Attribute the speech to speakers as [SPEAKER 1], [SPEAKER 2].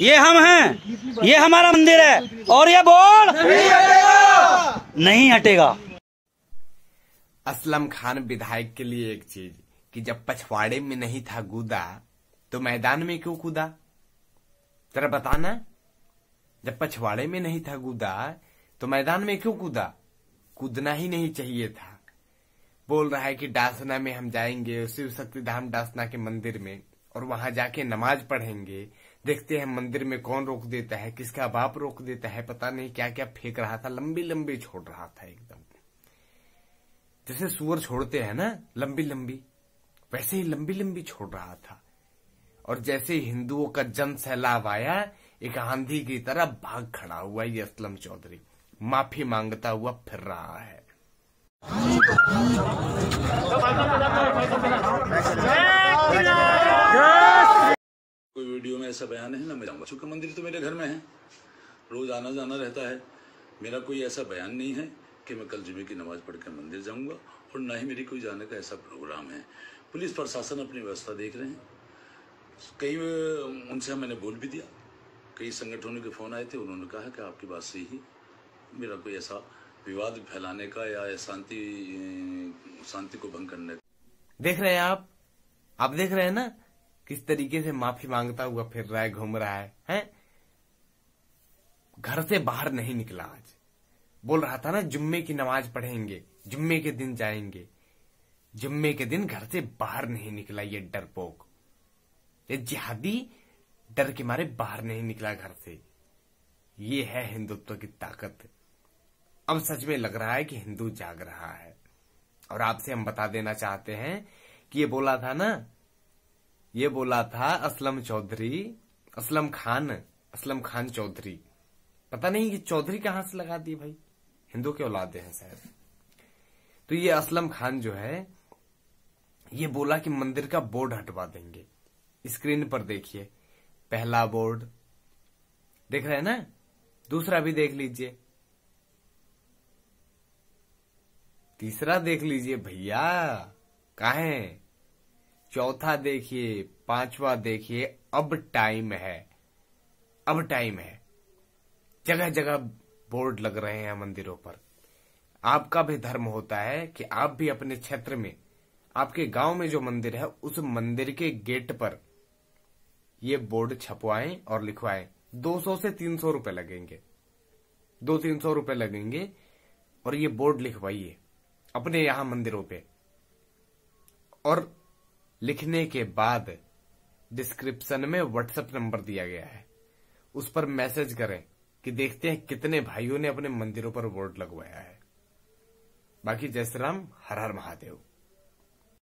[SPEAKER 1] ये हम हैं ये हमारा मंदिर है और ये बोर्ड नहीं हटेगा असलम खान विधायक के लिए एक चीज कि जब पछवाड़े में नहीं था गुदा तो मैदान में क्यों कूदा जरा बताना जब पछवाड़े में नहीं था गुदा तो मैदान में क्यों कूदा कूदना ही नहीं चाहिए था बोल रहा है कि डासना में हम जाएंगे शिव शक्ति धाम डासना के मंदिर में और वहां जाके नमाज पढ़ेंगे देखते हैं मंदिर में कौन रोक देता है किसका बाप रोक देता है पता नहीं क्या क्या फेंक रहा था लंबी लंबी छोड़ रहा था एकदम जैसे सुअर छोड़ते हैं ना लंबी लंबी वैसे ही लंबी लंबी छोड़ रहा था और जैसे हिंदुओं का जन सैलाब आया एक आंधी की तरह भाग खड़ा हुआ ये असलम चौधरी माफी मांगता हुआ फिर रहा है
[SPEAKER 2] ऐसा बयान है ना मैं जाऊँगा चूँकि मंदिर तो मेरे घर में है रोज़ आना जाना रहता है मेरा कोई ऐसा बयान नहीं है कि मैं कल जुमे की नमाज़ पढ़ कर मंदिर जाऊँगा और ना ही मेरी कोई जाने का ऐसा प्रोग्राम है पुलिस प्रशासन अपनी व्यवस्था देख रहे हैं कई उनसे मैंने बोल भी दिया कई संगठनों के फ़ोन आए थे उन्होंने कहा कि आपकी बात सही है मेरा कोई ऐसा विवाद फैलाने का या शांति शांति को भंग करने का
[SPEAKER 1] देख रहे हैं आप आप देख रहे हैं ना किस तरीके से माफी मांगता हुआ फिर रहा है घूम रहा है हैं घर से बाहर नहीं निकला आज बोल रहा था ना जुम्मे की नमाज पढ़ेंगे जुम्मे के दिन जाएंगे जुम्मे के दिन घर से बाहर नहीं निकला ये डरपोक ये जिहादी डर के मारे बाहर नहीं निकला घर से ये है हिंदुत्व की ताकत अब सच में लग रहा है कि हिंदू जाग रहा है और आपसे हम बता देना चाहते हैं कि ये बोला था ना ये बोला था असलम चौधरी असलम खान असलम खान चौधरी पता नहीं कि चौधरी कहां से लगा दी भाई हिंदू के औलादे हैं शायद तो ये असलम खान जो है ये बोला कि मंदिर का बोर्ड हटवा देंगे स्क्रीन पर देखिए पहला बोर्ड देख रहे हैं ना दूसरा भी देख लीजिए तीसरा देख लीजिए भैया कहा है चौथा देखिए पांचवा देखिए अब टाइम है अब टाइम है जगह जगह बोर्ड लग रहे हैं मंदिरों पर आपका भी धर्म होता है कि आप भी अपने क्षेत्र में आपके गांव में जो मंदिर है उस मंदिर के गेट पर ये बोर्ड छपवाएं और लिखवाएं 200 से 300 रुपए लगेंगे दो तीन सौ रुपए लगेंगे और ये बोर्ड लिखवाइए अपने यहां मंदिरों पे और लिखने के बाद डिस्क्रिप्शन में व्हाट्सएप नंबर दिया गया है उस पर मैसेज करें कि देखते हैं कितने भाइयों ने अपने मंदिरों पर वोट लगवाया है बाकी जय श्री राम हर हर महादेव